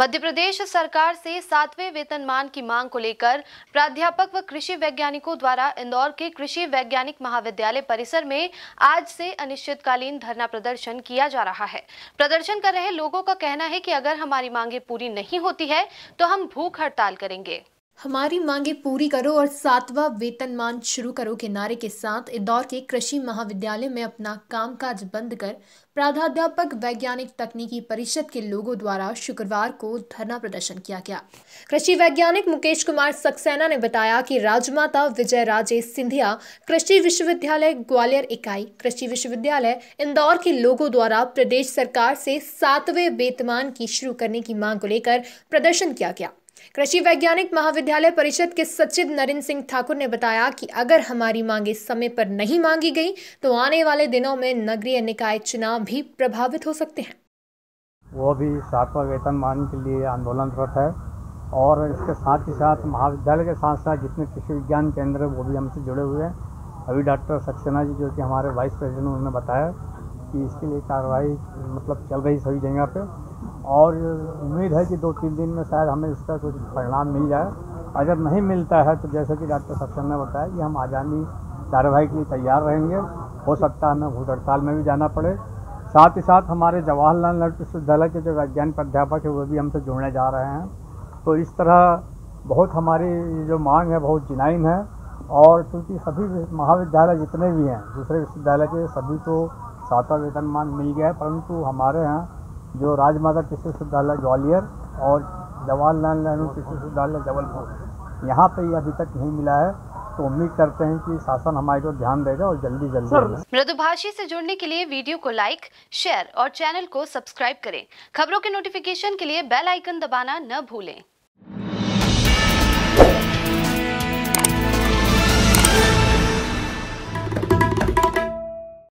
मध्य प्रदेश सरकार से सातवें वेतनमान की मांग को लेकर प्राध्यापक व कृषि वैज्ञानिकों द्वारा इंदौर के कृषि वैज्ञानिक महाविद्यालय परिसर में आज से अनिश्चितकालीन धरना प्रदर्शन किया जा रहा है प्रदर्शन कर रहे लोगों का कहना है कि अगर हमारी मांगे पूरी नहीं होती है तो हम भूख हड़ताल करेंगे हमारी मांगे पूरी करो और सातवां वेतनमान शुरू करो के नारे के साथ इंदौर के कृषि महाविद्यालय में अपना कामकाज बंद कर प्राध्यापक वैज्ञानिक तकनीकी परिषद के लोगों द्वारा शुक्रवार को धरना प्रदर्शन किया गया कृषि वैज्ञानिक मुकेश कुमार सक्सेना ने बताया कि राजमाता विजय राजे सिंधिया कृषि विश्वविद्यालय ग्वालियर इकाई कृषि विश्वविद्यालय इंदौर के लोगों द्वारा प्रदेश सरकार से सातवें वेतमान की शुरू करने की मांग को लेकर प्रदर्शन किया गया कृषि वैज्ञानिक महाविद्यालय परिषद के सचिव नरेंद्र सिंह ठाकुर ने बताया कि अगर हमारी मांगे समय पर नहीं मांगी गई तो आने वाले दिनों में नगरीय निकाय चुनाव भी प्रभावित हो सकते हैं वो भी वेतन मान के लिए आंदोलनरत है और इसके साथ ही साथ महाविद्यालय के साथ साथ जितने कृषि विज्ञान केंद्र वो भी हमसे जुड़े हुए हैं अभी डॉक्टर सक्सेना जी जो कि हमारे वाइस प्रेसिडेंट उन्होंने बताया कि इसके लिए कार्रवाई मतलब चल रही सभी जगह पर और उम्मीद है कि दो तीन दिन में शायद हमें इसका कुछ परिणाम मिल जाए अगर नहीं मिलता है तो जैसे कि डॉक्टर सत्संग ने बताया कि हम आगामी कार्रवाई के लिए तैयार रहेंगे हो सकता है हमें भूत हड़ताल में भी जाना पड़े साथ ही साथ हमारे जवाहरलाल नेहरू विश्वविद्यालय के जो वैज्ञानिक प्राध्यापक है वो भी हमसे जुड़ने जा रहे हैं तो इस तरह बहुत हमारी जो मांग है बहुत जिनाइन है और क्योंकि सभी महाविद्यालय जितने भी हैं दूसरे विश्वविद्यालय के सभी को सातवा वेतनमान मिल गया है परंतु हमारे यहाँ जो राजमाता कृषि विश्वविद्यालय ग्वालियर और जवाहरलाल नेहरू कृषि विश्वविद्यालय जबलपुर यहाँ पे अभी तक नहीं मिला है तो उम्मीद करते हैं कि शासन हमारे को ध्यान देगा और जल्दी जल्दी मृदुभाषी से जुड़ने के लिए वीडियो को लाइक शेयर और चैनल को सब्सक्राइब करें खबरों के नोटिफिकेशन के लिए बेल आइकन दबाना न भूलें